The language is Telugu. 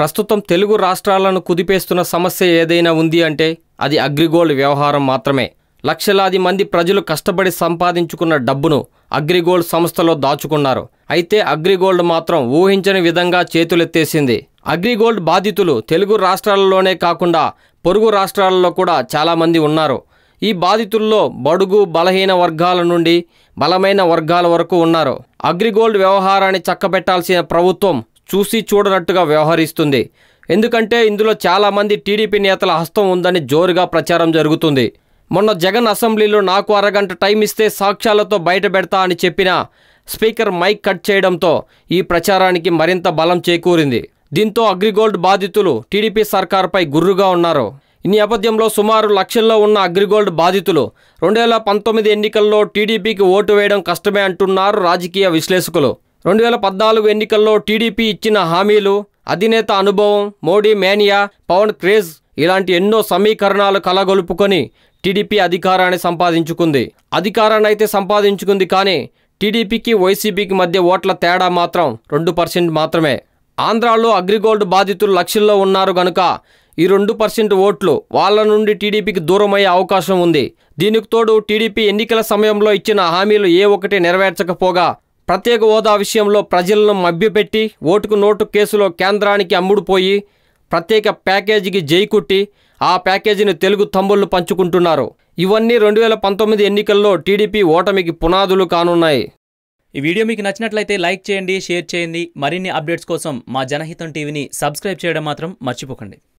ప్రస్తుతం తెలుగు రాష్ట్రాలను కుదిపేస్తున్న సమస్య ఏదైనా ఉంది అంటే అది అగ్రిగోల్డ్ వ్యవహారం మాత్రమే లక్షలాది మంది ప్రజలు కష్టపడి సంపాదించుకున్న డబ్బును అగ్రిగోల్డ్ సంస్థలో దాచుకున్నారు అయితే అగ్రిగోల్డ్ మాత్రం ఊహించని విధంగా చేతులెత్తేసింది అగ్రిగోల్డ్ బాధితులు తెలుగు రాష్ట్రాలలోనే కాకుండా పొరుగు రాష్ట్రాలలో కూడా చాలామంది ఉన్నారు ఈ బాధితుల్లో బడుగు బలహీన వర్గాల నుండి బలమైన వర్గాల వరకు ఉన్నారు అగ్రిగోల్డ్ వ్యవహారాన్ని చక్కబెట్టాల్సిన ప్రభుత్వం చూసి చూడనట్టుగా వ్యవహరిస్తుంది ఎందుకంటే ఇందులో చాలామంది టీడీపీ నేతల హస్తం ఉందని జోరుగా ప్రచారం జరుగుతుంది మొన్న జగన్ అసెంబ్లీలో నాకు అరగంట టైం ఇస్తే సాక్ష్యాలతో బయట పెడతా అని చెప్పిన స్పీకర్ మైక్ కట్ చేయడంతో ఈ ప్రచారానికి మరింత బలం చేకూరింది దీంతో అగ్రిగోల్డ్ బాధితులు టీడీపీ సర్కార్పై గుర్రుగా ఉన్నారు ఈ నేపథ్యంలో సుమారు లక్షల్లో ఉన్న అగ్రిగోల్డ్ బాధితులు రెండు వేల పంతొమ్మిది ఎన్నికల్లో టీడీపీకి ఓటు వేయడం కష్టమే అంటున్నారు రాజకీయ విశ్లేషకులు రెండు వేల పద్నాలుగు ఎన్నికల్లో టీడీపీ ఇచ్చిన హామీలు అధినేత అనుభవం మోడీ మేనియా పవన్ క్రేజ్ ఇలాంటి ఎన్నో సమీకరణాలు కలగొలుపుకొని టీడీపీ అధికారాన్ని సంపాదించుకుంది అధికారాన్ని అయితే సంపాదించుకుంది కానీ టీడీపీకి వైసీపీకి మధ్య ఓట్ల తేడా మాత్రం రెండు పర్సెంట్ మాత్రమే ఆంధ్రాలో అగ్రిగోల్డ్ బాధితులు లక్షల్లో ఉన్నారు గనుక ఈ రెండు పర్సెంట్ ఓట్లు వాళ్ళ నుండి టీడీపీకి దూరమయ్యే అవకాశం ఉంది దీనికి తోడు టీడీపీ ఎన్నికల సమయంలో ఇచ్చిన హామీలు ఏ ఒక్కటి నెరవేర్చకపోగా ప్రత్యేక హోదా విషయంలో ప్రజలను మభ్యపెట్టి ఓటుకు నోటు కేసులో కేంద్రానికి అమ్ముడుపోయి ప్రత్యేక ప్యాకేజీకి జైకుట్టి ఆ ప్యాకేజీని తెలుగు తమ్ముళ్ళు పంచుకుంటున్నారు ఇవన్నీ రెండు వేల పంతొమ్మిది ఎన్నికల్లో టీడీపీ ఓటమికి పునాదులు కానున్నాయి ఈ వీడియో మీకు నచ్చినట్లయితే లైక్ చేయండి షేర్ చేయండి మరిన్ని అప్డేట్స్ కోసం మా జనహితం టీవీని సబ్స్క్రైబ్ చేయడం మాత్రం మర్చిపోకండి